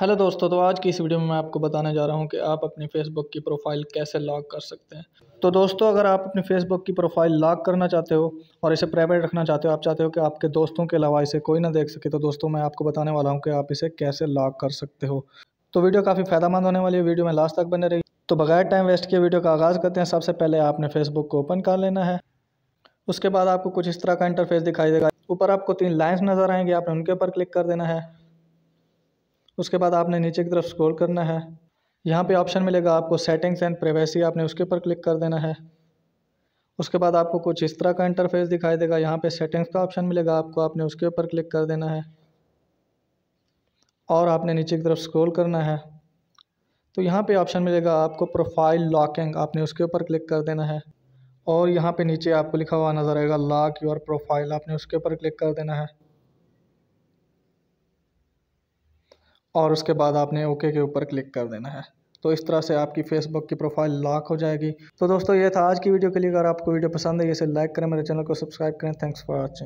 hello दोस्तों तो आज की इस वीडियो में मैं आपको बताने जा रहा हूं कि आप अपनी फेसबुक की प्रोफाइल कैसे लॉक कर सकते हैं तो दोस्तों अगर आप अपनी फेसबुक की प्रोफाइल लॉक करना चाहते हो और इसे प्राइवेट रखना चाहते हो आप चाहते हो कि आपके दोस्तों के अलावा इसे कोई ना देख सके तो दोस्तों मैं आपको बताने वाला हूँ कि आप इसे कैसे लॉक कर सकते हो तो वीडियो काफ़ी फ़ायदामंद होने वाली है वीडियो में लास्ट तक बने रही तो बगैर टाइम वेस्ट किए वीडियो का आगाज़ करते हैं सबसे पहले आपने फेसबुक को ओपन कर लेना है उसके बाद आपको कुछ इस तरह का इंटरफेस दिखाई देगा ऊपर आपको तीन लाइन्स नज़र आएंगे आपने उनके ऊपर क्लिक कर देना है उसके बाद आपने नीचे की तरफ स्क्रॉल करना है यहाँ पे ऑप्शन मिलेगा आपको सेटिंग्स एंड प्राइवेसी आपने उसके ऊपर क्लिक कर देना है उसके बाद आपको कुछ इस तरह का इंटरफेस दिखाई देगा यहाँ पे सेटिंग्स का ऑप्शन मिलेगा आपको आपने उसके ऊपर क्लिक कर देना है और आपने नीचे की तरफ स्क्रॉल करना है तो यहाँ पे ऑप्शन मिलेगा आपको प्रोफाइल लॉकिंग आपने उसके ऊपर क्लिक कर देना है और यहाँ पे नीचे आपको लिखा हुआ नज़र आएगा लॉक योर प्रोफाइल आपने उसके ऊपर क्लिक कर देना है और उसके बाद आपने ओके के ऊपर क्लिक कर देना है तो इस तरह से आपकी फेसबुक की प्रोफाइल लॉक हो जाएगी तो दोस्तों ये था आज की वीडियो के लिए अगर आपको वीडियो पसंद है इसे लाइक करें मेरे चैनल को सब्सक्राइब करें थैंक्स फॉर वॉचिंग